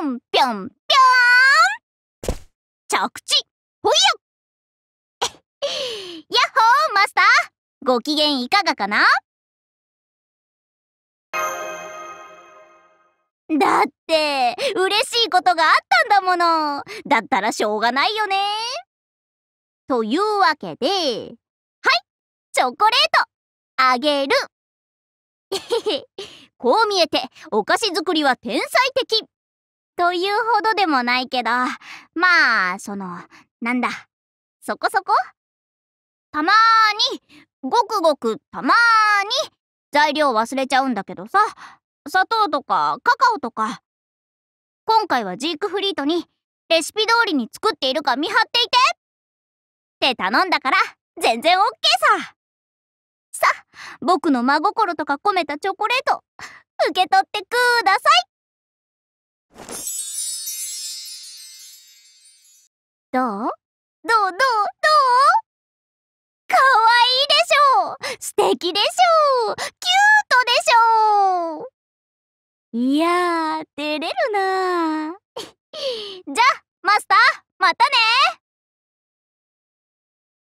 ぴょんぴょんぴょーん着地ほいよやっほーマスターご機嫌いかがかなだって嬉しいことがあったんだものだったらしょうがないよねというわけではいチョコレートあげる こう見えてお菓子作りは天才的というほどでもないけどまあそのなんだそこそこたまにごくごくたまに材料忘れちゃうんだけどさ砂糖とかカカオとか今回はジークフリートにレシピ通りに作っているか見張っていてって頼んだから全然オッケーささ僕の真心とか込めたチョコレート受け取ってくださいどうどうどうどうかわいいでしょう素敵でしょうキュートでしょういやー照れるな